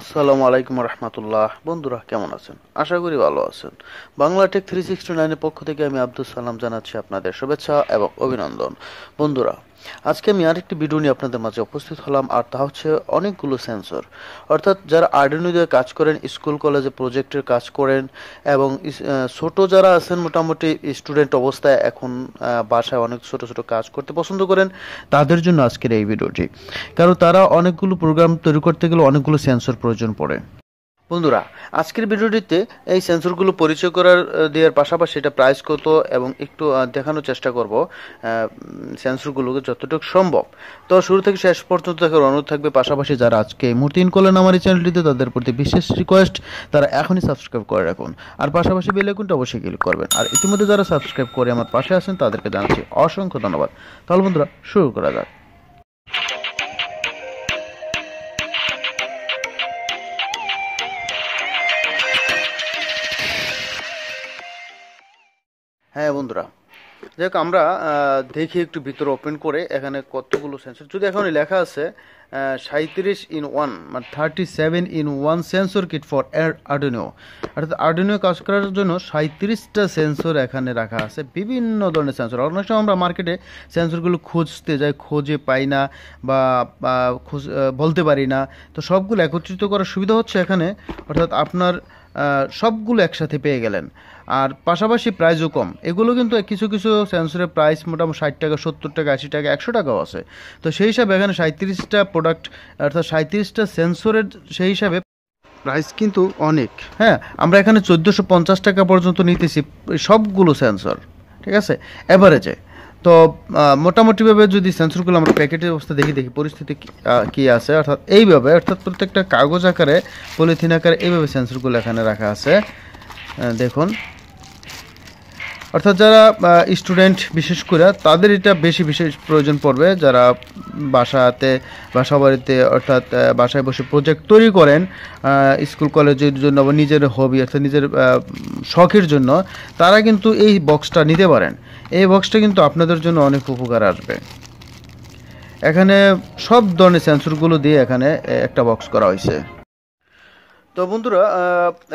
আসসালামু আলাইকুম রহমতুল্লাহ বন্ধুরা কেমন আছেন আশা করি ভালো আছেন বাংলা টেক থ্রি সিক্সটি নাইনের পক্ষ থেকে আমি আব্দুল সালাম জানাচ্ছি আপনাদের শুভেচ্ছা এবং অভিনন্দন বন্ধুরা আজকে আমি আর একটি ভিডিও নিয়ে আপনাদের মাঝে উপস্থিত হলাম আর তা হচ্ছে অনেকগুলো সেন্সর অর্থাৎ যারা আর্ডিনো দিয়ে কাজ করেন স্কুল কলেজে প্রজেক্টের কাজ করেন এবং ছোট যারা আছেন মোটামুটি স্টুডেন্ট অবস্থায় এখন বাসায় অনেক ছোট ছোট কাজ করতে পছন্দ করেন তাদের জন্য আজকের এই ভিডিওটি কারণ তারা অনেকগুলো প্রোগ্রাম তৈরি করতে গেলে অনেকগুলো সেন্সর প্রয়োজন পড়ে বন্ধুরা আজকের ভিডিওটিতে এই সেন্সরগুলো পরিচয় করার দেওয়ার পাশাপাশি এটা প্রাইস কত এবং একটু দেখানোর চেষ্টা করব সেন্সরগুলোকে যতটুকু সম্ভব তো শুরু থেকে শেষ পর্যন্ত দেখার অনুরোধ থাকবে পাশাপাশি যারা আজকে এই মুহূর্তে আমার এই চ্যানেলটিতে তাদের প্রতি বিশেষ রিকোয়েস্ট তারা এখনই সাবস্ক্রাইব করে রাখুন আর পাশাপাশি বেল আইকনটা অবশ্যই ক্লিক করবেন আর ইতিমধ্যে যারা সাবস্ক্রাইব করে আমার পাশে আছেন তাদেরকে জানাচ্ছি অসংখ্য ধন্যবাদ তাহলে বন্ধুরা শুরু করা যাক হ্যাঁ বন্ধুরা যাই হোক আমরা দেখি একটু ভিতরে ওপেন করে এখানে কতগুলো সেন্সর যদি এখন লেখা আছে সাঁত্রিশ ইন ওয়ান মানে thirty seven in one sensor kit for Arduino অর্থাৎ আর্ডেনিও কাজ করার জন্য সাঁত্রিশটা সেন্সর এখানে রাখা আছে বিভিন্ন ধরনের সেন্সর অনেক সময় আমরা মার্কেটে সেন্সরগুলো খুঁজতে যাই খোঁজে পাই না বা খোঁজ বলতে পারি না তো সবগুলো একত্রিত করার সুবিধা হচ্ছে এখানে অর্থাৎ আপনার সবগুলো একসাথে পেয়ে গেলেন আর পাশাপাশি প্রাইজও কম এগুলো কিন্তু কিছু কিছু সেন্সরের প্রাইস মোটামুটি ষাট টাকা সত্তর টাকা আশি টাকা একশো টাকাও আছে তো সেই হিসাবে এখানে সাঁত্রিশটা প্রোডাক্ট অর্থাৎ সাঁত্রিশটা সেন্সরের সেই হিসাবে প্রাইস কিন্তু অনেক হ্যাঁ আমরা এখানে চোদ্দোশো পঞ্চাশ টাকা পর্যন্ত নিতেছি সবগুলো সেন্সর ঠিক আছে অ্যাভারেজে তো মোটামুটিভাবে যদি সেন্সরগুলো আমরা প্যাকেটের অবস্থা দেখি দেখি পরিস্থিতি কী আছে অর্থাৎ এইভাবে অর্থাৎ প্রত্যেকটা কাগজ আকারে পলিথিন আকারে এইভাবে সেন্সরগুলো এখানে রাখা আছে দেখুন অর্থাৎ যারা স্টুডেন্ট বিশেষ করে তাদের এটা বেশি বিশেষ প্রয়োজন পড়বে যারা বাসাতে বাসা বাড়িতে অর্থাৎ বাসায় বসে প্রজেক্ট তৈরি করেন স্কুল কলেজের জন্য বা নিজের হবি অর্থাৎ নিজের শখের জন্য তারা কিন্তু এই বক্সটা নিতে পারেন এই বক্সটা কিন্তু আপনাদের জন্য অনেক উপকার আসবে এখানে সব ধরনের সেন্সরগুলো দিয়ে এখানে একটা বক্স করা হয়েছে তো বন্ধুরা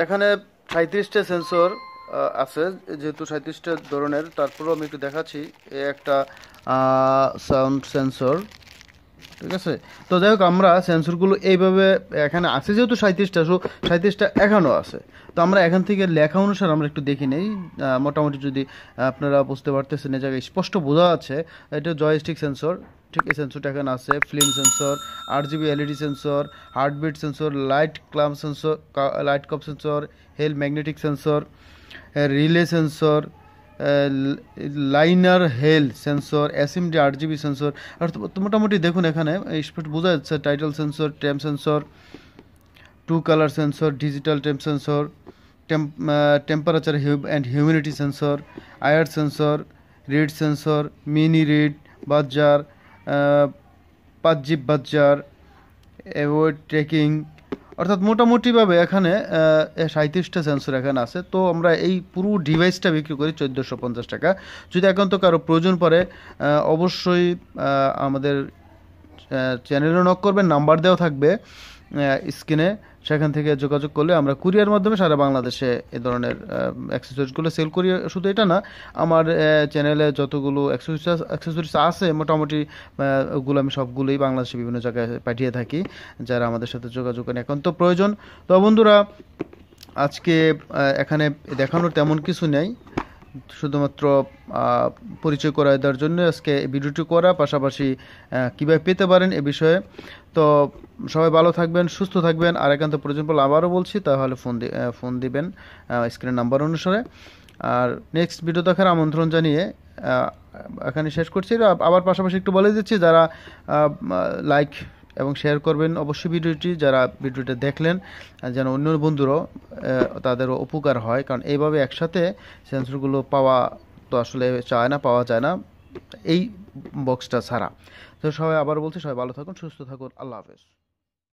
এখানে সাঁত্রিশটা সেন্সর আছে যেহেতু সাঁত্রিশটা ধরনের তারপরেও আমি একটু দেখাচ্ছি এ একটা সাউন্ড সেন্সর ঠিক আছে তো যাই হোক আমরা সেন্সরগুলো এইভাবে এখানে আছে যেহেতু সাঁত্রিশটা সো সাঁত্রিশটা এখানেও আছে তো আমরা এখান থেকে লেখা অনুসারে আমরা একটু দেখি নেই মোটামুটি যদি আপনারা বুঝতে পারতেছেন এই জায়গায় স্পষ্ট বোঝা আছে এটা জয়স্টিক সেন্সর ঠিক এই সেন্সরটা এখানে আছে ফিল্ম সেন্সর আট GB LED sensor heartbeat sensor light ক্লাম sensor light কপ সেন্সর হেল magnetic sensor relay sensor liner হেল সেন্সর এসএমডি আট জিবি সেন্সর আর মোটামুটি দেখুন এখানে স্পষ্ট বোঝা যাচ্ছে টাইটাল সেন্সর টেম sensor two colour sensor digital টেম sensor temperature and humidity sensor Iyer sensor read sensor mini read বাজার পাঁচ পাজিব বাজার ওয়েট ট্রেকিং অর্থাৎ মোটামুটিভাবে এখানে সাঁত্রিশটা সেন্সর এখানে আছে তো আমরা এই পুরো ডিভাইসটা বিক্রি করি চোদ্দোশো পঞ্চাশ টাকা যদি এখন তো কারো প্রয়োজন পড়ে অবশ্যই আমাদের চ্যানেলও নক করবেন নাম্বার দেওয়া থাকবে স্ক্রিনে সেখান থেকে যোগাযোগ করলে আমরা কুরিয়ার মাধ্যমে সারা বাংলাদেশে এ ধরনের অ্যাক্সেসরিজগুলো সেল করি শুধু এটা না আমার চ্যানেলে যতগুলো অ্যাক্সেসরিজ আছে মোটামুটি ওগুলো আমি সবগুলোই বাংলাদেশে বিভিন্ন জায়গায় পাঠিয়ে থাকি যারা আমাদের সাথে যোগাযোগ করেন এখন তো প্রয়োজন তো বন্ধুরা আজকে এখানে দেখানোর তেমন কিছু নেই শুধুমাত্র পরিচয় করায় দেওয়ার জন্য আজকে ভিডিওটি করা পাশাপাশি কীভাবে পেতে পারেন এ বিষয়ে তো সবাই ভালো থাকবেন সুস্থ থাকবেন আর একান্ত প্রয়োজন পড়লে আবারও বলছি তাহলে ফোন ফোন দিবেন স্ক্রিন নাম্বার অনুসারে আর নেক্সট ভিডিও দেখার আমন্ত্রণ জানিয়ে এখানে শেষ করছি আবার পাশাপাশি একটু বলে দিচ্ছি যারা লাইক এবং শেয়ার করবেন অবশ্যই ভিডিওটি যারা ভিডিওটা দেখলেন যেন অন্য বন্ধুরও তাদেরও উপকার হয় কারণ এইভাবে একসাথে সেন্সরগুলো পাওয়া তো আসলে চায় না পাওয়া যায় না এই বক্সটা ছাড়া তো সবাই আবার বলছি সবাই ভালো থাকুন সুস্থ থাকুন আল্লাহ হাফেজ